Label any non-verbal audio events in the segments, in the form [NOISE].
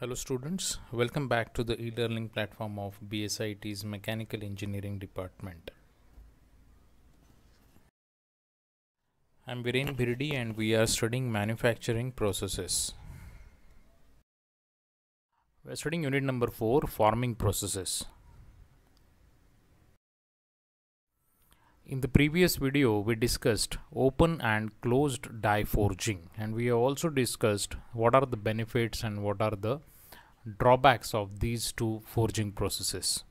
Hello students, welcome back to the e-learning platform of BSIT's Mechanical Engineering Department. I'm Viren Biridi and we are studying manufacturing processes. We're studying unit number 4, forming processes. In the previous video, we discussed open and closed die forging and we also discussed what are the benefits and what are the drawbacks of these two forging processes.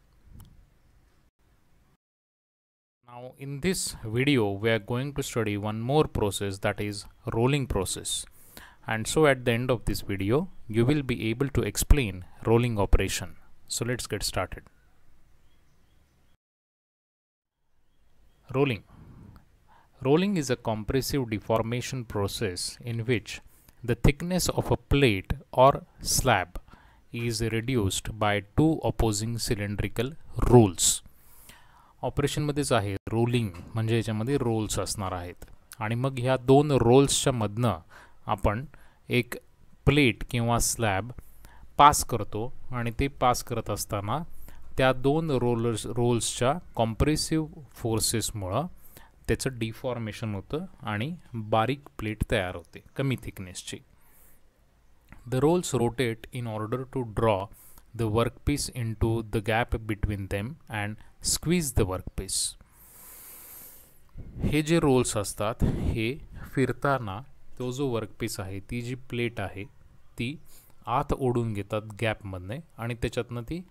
Now in this video, we are going to study one more process that is rolling process. And so at the end of this video, you will be able to explain rolling operation. So let's get started. Rolling. Rolling is a compressive deformation process in which the thickness of a plate or slab is reduced by two opposing cylindrical rolls. मध्येच आहे rolling म्हणजे याच्यामध्ये Rolls असणार आहेत आणि मग ह्या दोन रोल्सच्या मधनं आपण एक प्लेट किंवा स्लॅब पास करतो आणि ते पास करत असताना त्या दोन रोलर्स रोल्सच्या कॉम्प्रेसिव्ह फोर्सेसमुळं त्याचं डिफॉर्मेशन होतं आणि बारीक प्लेट तयार होते कमी थिकनेसची the rolls rotate in order to draw the workpiece into the gap between them and squeeze the workpiece हे जे रोल्स असतात हे फिरताना तो जो वर्कपीस आहे ती जी प्लेट आहे ती आत ओढून घेतात गॅपमधने आणि त्याच्यातनं ती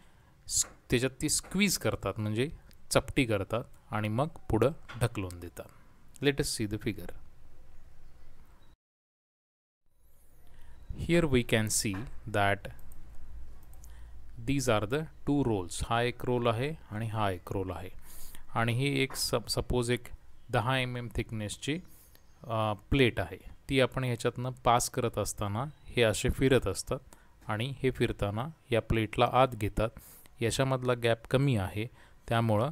त्याच्यात ती स्क्वीज करतात म्हणजे चपटी करतात आणि मग पुढं ढकलून देतात let's see the figure here we can see that these are the two rolls हा एक रोल आहे आणि हा एक रोल आहे आणि ही एक सप सपोज एक दहा एम एम थिकनेसची प्लेट आहे ती आपण ह्याच्यातनं पास करत असताना हे असे फिरत असतात आणि हे फिरताना या प्लेटला आत घेतात याच्यामधला गॅप कमी आहे त्यामुळं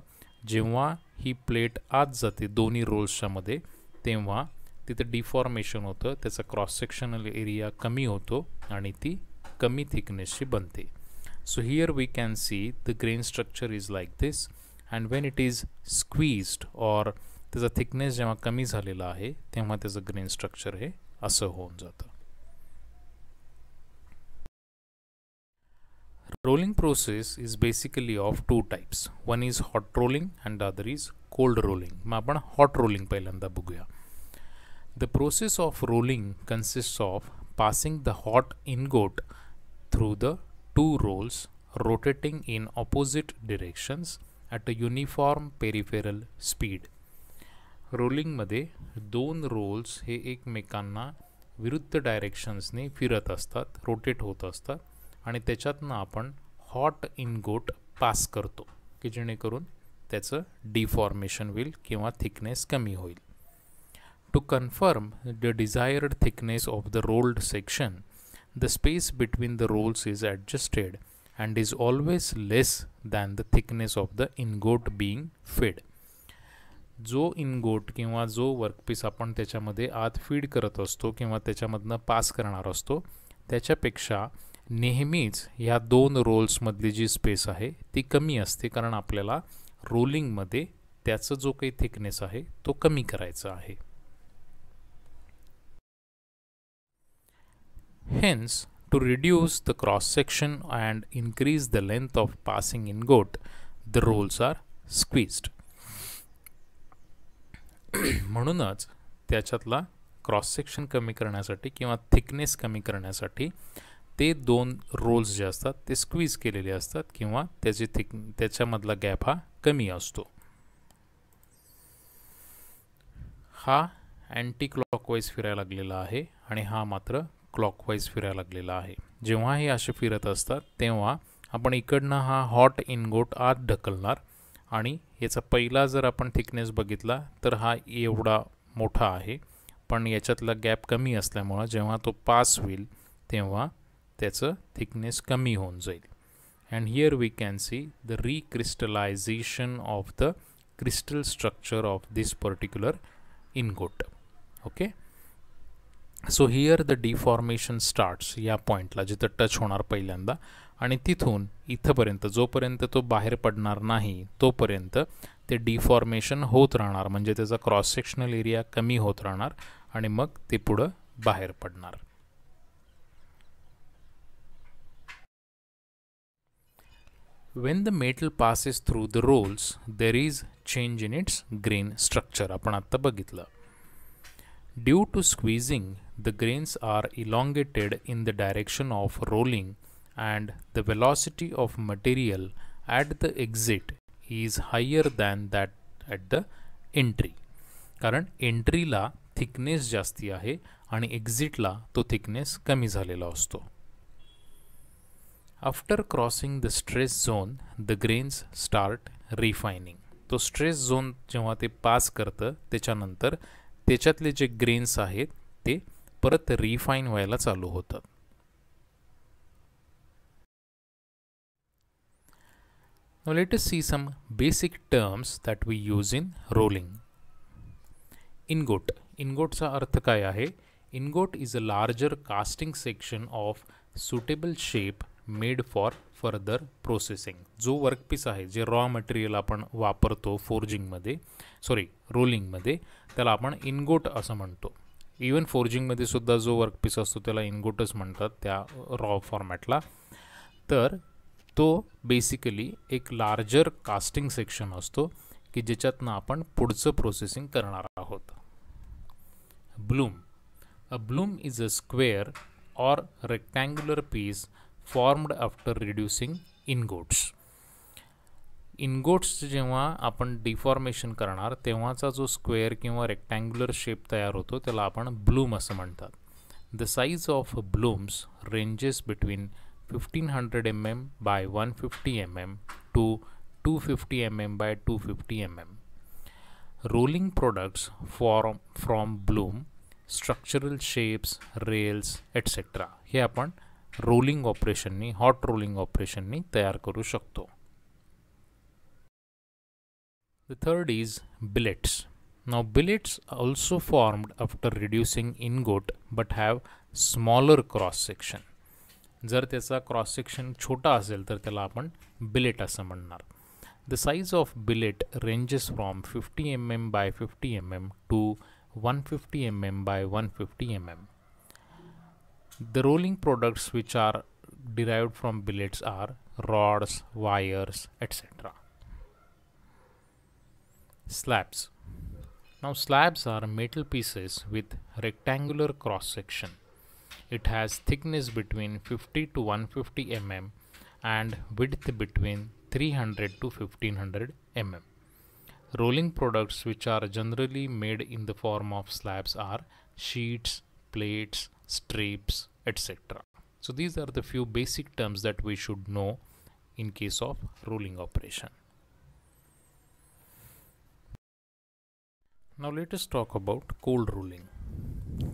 जेव्हा ही प्लेट आत जाते दोन्ही रोल्सच्यामध्ये तेव्हा तिथे डिफॉर्मेशन होतं त्याचा क्रॉस सेक्शनल एरिया कमी होतो आणि ती कमी थिकनेसची बनते so here we can see the grain structure is like this and when it is squeezed or त्याचा थिकनेस जेव्हा कमी झालेला आहे तेव्हा त्याचं ग्रेन स्ट्रक्चर हे असं होऊन जातं Rolling process is basically of two types. One is hot rolling and the other is cold rolling. Mabana hot rolling pailanda बघूया. The process of rolling consists of passing the hot ingot through the two rolls rotating in opposite directions at a uniform peripheral speed. Rolling madhe रोलिंगमध्ये rolls he हे एकमेकांना विरुद्ध डायरेक्शन्सने फिरत असतात rotate होत असतात आणि त्याच्यातनं आपण हॉट इनगोट पास करतो की जेणेकरून त्याचं डिफॉर्मेशन होईल किंवा थिकनेस कमी होईल to confirm the desired thickness of the rolled section the space between the rolls is adjusted and is always less than the thickness of the ingot being fed जो ingot किंवा जो workpiece आपण त्याच्यामध्ये आत feed करत असतो किंवा त्याच्यामधनं पास करणार असतो त्याच्यापेक्षा नेहमीच ह्या दोन रोल्समधली जी स्पेस आहे ती कमी असते कारण आपल्याला रोलिंगमध्ये त्याचा जो काही थिकनेस आहे तो कमी करायचा आहे hence to reduce the cross section and increase the length of passing ingot the rolls are squeezed म्हणूनच त्याच्यातला क्रॉस सेक्शन कमी करण्यासाठी किंवा थिकनेस कमी करण्यासाठी ते दोन रोल्स जे असतात ते स्क्वीज केलेले असतात किंवा त्याची थिक त्याच्यामधला गॅप हा कमी असतो हा अँटी क्लॉकवाईज फिरायला लागलेला आहे आणि हा मात्र क्लॉकवाईज फिरायला लागलेला आहे जेव्हा हे असे फिरत असतात तेव्हा आपण इकडनं हा हॉट इनगोट आत ढकलणार आणि याचा पहिला जर आपण थिकनेस बघितला तर हा एवढा मोठा आहे पण याच्यातला गॅप कमी असल्यामुळं जेव्हा तो पास होईल तेव्हा त्याचं थिकनेस कमी होऊन जाईल and here we can see the recrystallization of the crystal structure of this particular ingot okay so here the deformation starts या पॉईंटला जिथं टच होणार पहिल्यांदा आणि तिथून इथंपर्यंत जोपर्यंत तो बाहेर पडणार नाही तोपर्यंत ते डिफॉर्मेशन होत राहणार म्हणजे त्याचा क्रॉस सेक्शनल एरिया कमी होत राहणार आणि मग ते पुढं बाहेर पडणार when the metal passes through the rolls, there is change in its grain structure. आपण आत्ता बघितलं Due to squeezing, the grains are elongated in the direction of rolling and the velocity of material at the exit is higher than that at the entry. कारण एंट्रीला thickness जास्ती आहे आणि एक्झिटला तो thickness कमी झालेला असतो after crossing the stress zone the grains start refining So stress zone जेव्हा ते पास करतं त्याच्यानंतर त्याच्यातले जे grains आहेत ते परत refine व्हायला चालू होतात now let us see some basic terms that we use in rolling ingot ingotचा अर्थ काय आहे ingot is a larger casting section of suitable shape made for further processing जो वर्कपीस आहे जे रॉ मटेरियल आपण वापरतो फोर्जिंगमध्ये सॉरी रोलिंगमध्ये त्याला आपण इनगोट असं म्हणतो इवन फोर्जिंगमध्ये सुद्धा जो वर्कपीस असतो त्याला इनगोटच म्हणतात त्या रॉ फॉर्मॅटला तर तो बेसिकली एक लार्जर कास्टिंग सेक्शन असतो की ज्याच्यातनं आपण पुढचं प्रोसेसिंग करणार आहोत bloom a bloom is a square or rectangular piece formed after reducing ingots. Ingots जेवा आपन deformation करणार तेवाचा जो square किंवा rectangular shape तयार होतो त्याला आपन bloom असं The size of blooms ranges between 1500 mm by 150 mm to 250 mm by 250 mm. Rolling products form from bloom, structural shapes, rails, etc. Here आपन રોલિંગ ઓપરેશનની હોટ રોલિંગ ઓપરેશનની તૈયાર કરું શકતો the third is billets Now billets also formed after reducing ingot but have smaller cross section. जर त्याचा cross section छोटा असेल तर त्याला आपण बिलेट असं म्हणणार the size of billet ranges from fifty M M by fifty M M to one fifty M M by one fifty M M the rolling products which are derived from billets are rods, wires, etc. Slabs. Now slabs are metal pieces with rectangular cross section. It has thickness between 50 to 150 mm and width between 300 to 1500 mm. Rolling products which are generally made in the form of slabs are sheets, plates, strips, etc. So these are the few basic terms that we should know in case of ruling operation. Now let us talk about cold ruling.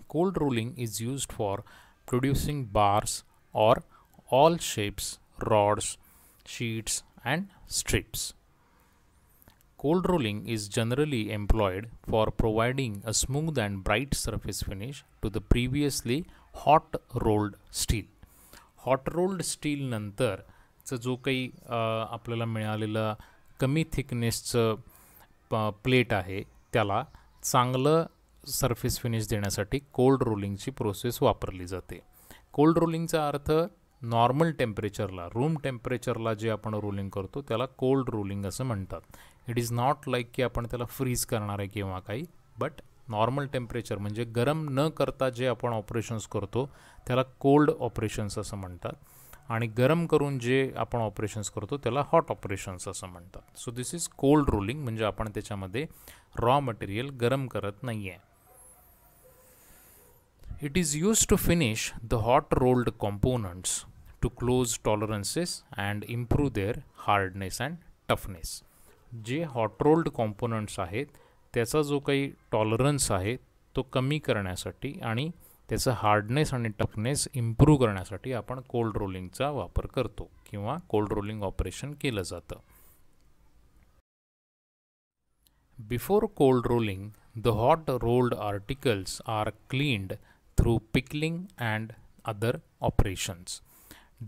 Cold ruling is used for producing bars or all shapes, rods, sheets and strips. Cold rolling is generally employed for providing a smooth and bright surface finish to the previously hot rolled steel hot rolled steel नंतर जो काही आपल्याला मिळालेलं कमी थिकनेसचं plate आहे त्याला चांगलं surface finish देण्यासाठी कोल्ड रोलिंगची प्रोसेस वापरली जाते कोल्ड रोलिंगचा अर्थ नॉर्मल टेम्परेचरला रूम टेम्परेचरला जे आपण रोलिंग करतो त्याला कोल्ड रोलिंग असं म्हणतात इट इज नॉट लाईक की आपण त्याला फ्रीज करणार आहे किंवा काही बट नॉर्मल टेम्परेचर म्हणजे गरम न करता जे आपण ऑपरेशन्स करतो त्याला कोल्ड ऑपरेशन्स असं म्हणतात आणि गरम करून जे आपण ऑपरेशन्स करतो त्याला हॉट ऑपरेशन्स असं म्हणतात so this is cold rolling म्हणजे आपण त्याच्यामध्ये रॉ मटेरियल गरम करत नाही आहे It is used to finish the hot rolled components to close tolerances and improve their hardness and toughness. जे हॉट रोल्ड कॉम्पोनंट्स आहेत त्याचा जो काही टॉलरन्स आहे तो कमी करण्यासाठी आणि त्याचं हार्डनेस आणि टफनेस इम्प्रूव्ह करण्यासाठी आपण कोल्ड रोलिंगचा वापर करतो किंवा कोल्ड रोलिंग ऑपरेशन केलं जातं before cold rolling the hot rolled articles are cleaned through pickling and other operations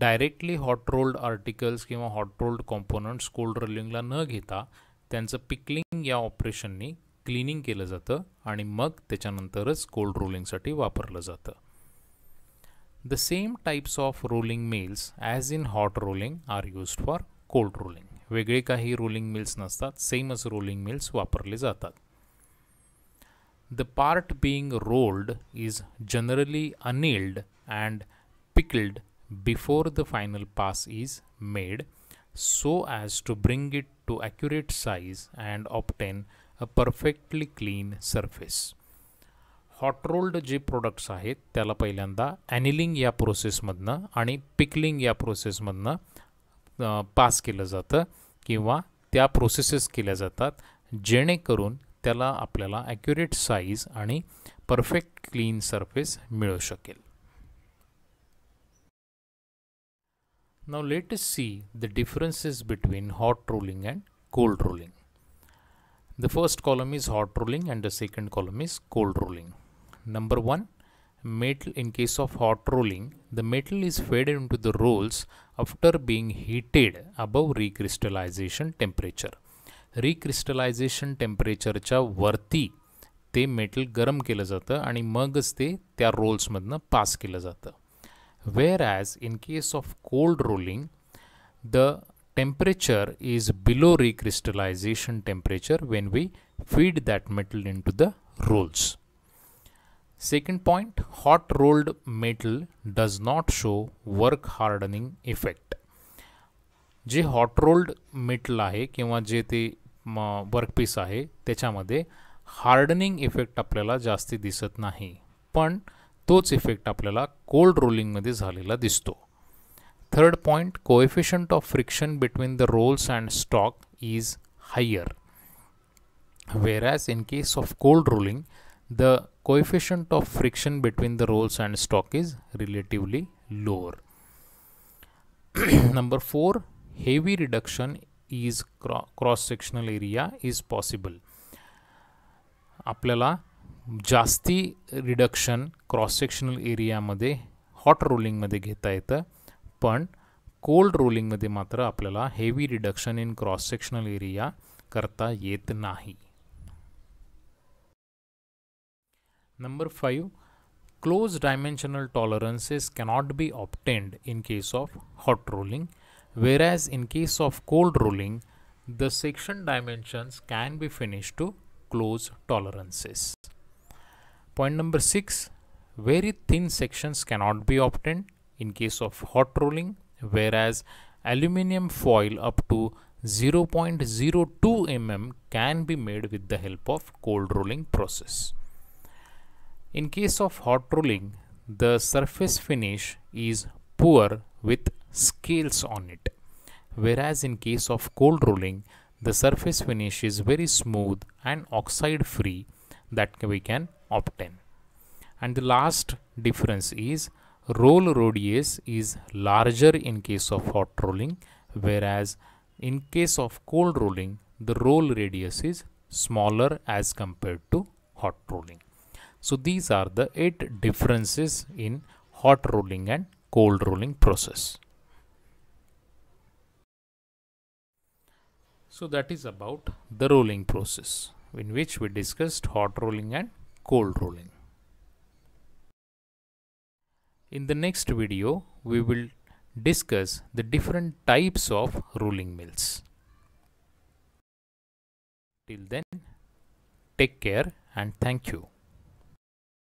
directly hot rolled articles किंवा हॉट रोल्ड कॉम्पोनंट्स कोल्ड रोलिंगला न घेता त्यांचं पिकलिंग या ऑपरेशननी क्लिनिंग केलं जातं आणि मग त्याच्यानंतरच कोल्ड रोलिंगसाठी वापरलं जातं the same types of rolling mills as in hot rolling are used for cold rolling वेगळे काही रोलिंग मिल्स नसतात सेमच रोलिंग मिल्स वापरले जातात the part being rolled is generally annealed and pickled before the final pass is made so as to bring it to accurate size and obtain a perfectly clean surface. Hot rolled जे products आहेत त्याला पहिल्यांदा ॲनिलिंग या प्रोसेसमधनं आणि pickling या प्रोसेसमधनं pass केलं जातं किंवा त्या प्रोसेसेस केल्या जातात जेणेकरून त्याला आपल्याला ॲक्युरेट साईज आणि परफेक्ट क्लीन सरफेस मिळू शकेल Now let us see the differences between hot rolling and cold rolling. The first column is hot rolling and the second column is cold rolling. Number one, metal in case of hot rolling, the metal is fed into the rolls after being heated above recrystallization temperature. Recrystallization रिक्रिस्टलायझेशन टेम्परेचरच्या वरती metal garam गरम केलं जातं आणि मगच ते त्या rolls pass केलं जातं whereas in case of cold rolling the temperature is below recrystallization temperature when we feed that metal into the rolls. Second point, hot rolled metal does not show work hardening effect. जे hot rolled metal आहे किंवा जे ते workpiece आहे त्याच्यामध्ये hardening effect आपल्याला जास्ती दिसत नाही पण तोच इफेक्ट आपल्याला कोल्ड रोलिंगमध्ये झालेला दिसतो third point, coefficient of friction between the rolls and stock is higher whereas in case of cold rolling the coefficient of friction between the rolls and stock is relatively lower [CLEARS THROAT] number 4 heavy reduction is cross sectional area is possible आपल्याला जास्ती reduction cross sectional एरियामध्ये hot रोलिंगमध्ये घेता येतं पण cold रोलिंगमध्ये मात्र आपल्याला heavy reduction in cross sectional area करता येत नाही number five close dimensional tolerances cannot be obtained in case of hot rolling as in case of cold rolling the section dimensions can be finish to close tolerances Point number 6 very thin sections cannot be obtained in case of hot rolling whereas aluminium foil up to 0.02 mm can be made with the help of cold rolling process. In case of hot rolling the surface finish is poor with scales on it whereas in case of cold rolling the surface finish is very smooth and oxide free that we can obtain and the last difference is roll radius is larger in case of hot rolling whereas in case of cold rolling the roll radius is smaller as compared to hot rolling so these are the eight differences in hot rolling and cold rolling process so that is about the rolling process in which we discussed hot rolling and cold rolling. In the next video, we will discuss the different types of rolling mills. Till then, take care and thank you.